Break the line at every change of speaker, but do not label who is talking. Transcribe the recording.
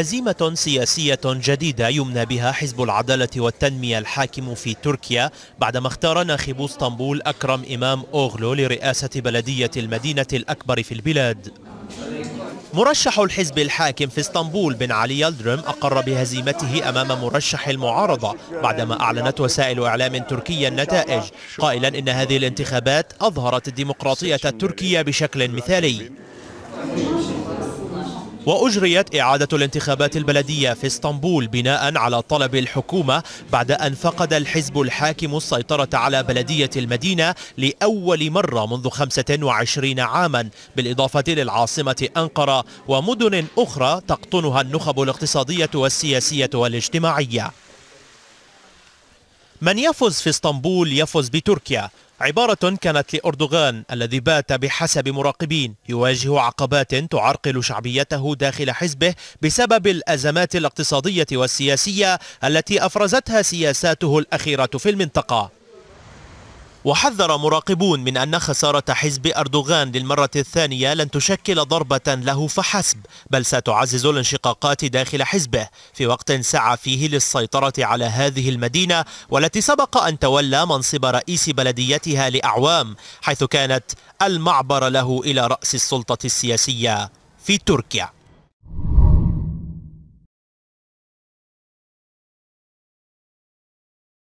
هزيمة سياسية جديدة يمنى بها حزب العدالة والتنمية الحاكم في تركيا بعدما اختار ناخب اسطنبول أكرم إمام أوغلو لرئاسة بلدية المدينة الأكبر في البلاد مرشح الحزب الحاكم في اسطنبول بن علي يلدرم أقر بهزيمته أمام مرشح المعارضة بعدما أعلنت وسائل إعلام تركية النتائج قائلا إن هذه الانتخابات أظهرت الديمقراطية التركية بشكل مثالي وأجريت إعادة الانتخابات البلدية في اسطنبول بناء على طلب الحكومة بعد أن فقد الحزب الحاكم السيطرة على بلدية المدينة لأول مرة منذ 25 عاما بالإضافة للعاصمة أنقرة ومدن أخرى تقطنها النخب الاقتصادية والسياسية والاجتماعية من يفز في اسطنبول يفز بتركيا عبارة كانت لأردوغان الذي بات بحسب مراقبين يواجه عقبات تعرقل شعبيته داخل حزبه بسبب الأزمات الاقتصادية والسياسية التي أفرزتها سياساته الأخيرة في المنطقة وحذر مراقبون من أن خسارة حزب أردوغان للمرة الثانية لن تشكل ضربة له فحسب بل ستعزز الانشقاقات داخل حزبه في وقت سعى فيه للسيطرة على هذه المدينة والتي سبق أن تولى منصب رئيس بلديتها لأعوام حيث كانت المعبر له إلى رأس السلطة السياسية في تركيا